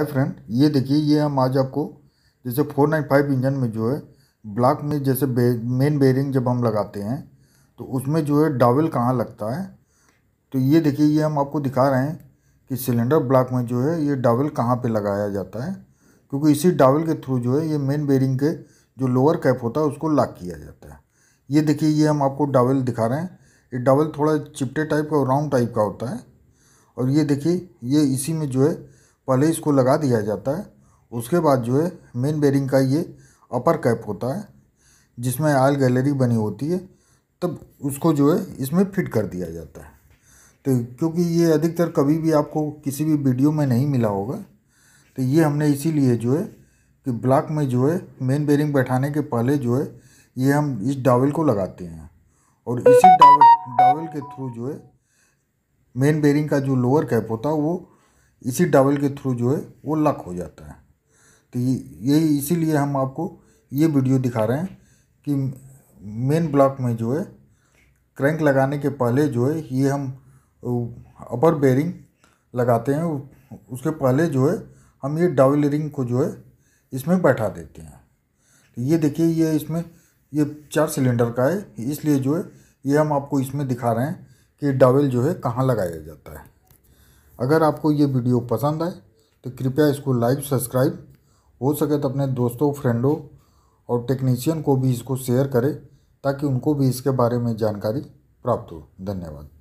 है फ्रेंड ये देखिए ये हम आज आपको जैसे 495 इंजन में जो है ब्लॉक में जैसे बे, मेन बेरिंग जब हम लगाते हैं तो उसमें जो है डावल कहाँ लगता है तो ये देखिए ये हम आपको दिखा रहे हैं कि सिलेंडर ब्लॉक में जो है ये डावल कहाँ पे लगाया जाता है क्योंकि इसी डावल के थ्रू जो है ये मेन बेयरिंग के जो लोअर कैप होता है उसको लॉक किया जाता है ये देखिए ये हम आपको डावल दिखा रहे हैं ये डावल थोड़ा चिपटे टाइप का राउंड टाइप का होता है और ये देखिए ये इसी में जो है पहले इसको लगा दिया जाता है उसके बाद जो है मेन बेरिंग का ये अपर कैप होता है जिसमें आयल गैलरी बनी होती है तब उसको जो है इसमें फिट कर दिया जाता है तो क्योंकि ये अधिकतर कभी भी आपको किसी भी वीडियो में नहीं मिला होगा तो ये हमने इसीलिए जो है कि ब्लॉक में जो है मेन बेरिंग बैठाने के पहले जो है ये हम इस डावल को लगाते हैं और इसी डावल डावल के थ्रू जो है मेन बेरिंग का जो लोअर कैप होता है वो इसी डबल के थ्रू जो है वो लक हो जाता है तो ये यही इसीलिए हम आपको ये वीडियो दिखा रहे हैं कि मेन ब्लॉक में जो है क्रैंक लगाने के पहले जो है ये हम अपर बेरिंग लगाते हैं उसके पहले जो है हम ये डबल रिंग को जो है इसमें बैठा देते हैं तो ये देखिए ये इसमें ये चार सिलेंडर का है इसलिए जो है ये हम आपको इसमें दिखा रहे हैं कि डबल जो है कहाँ लगाया जाता है अगर आपको ये वीडियो पसंद आए तो कृपया इसको लाइक सब्सक्राइब हो सके तो अपने दोस्तों फ्रेंडों और टेक्नीशियन को भी इसको शेयर करें ताकि उनको भी इसके बारे में जानकारी प्राप्त हो धन्यवाद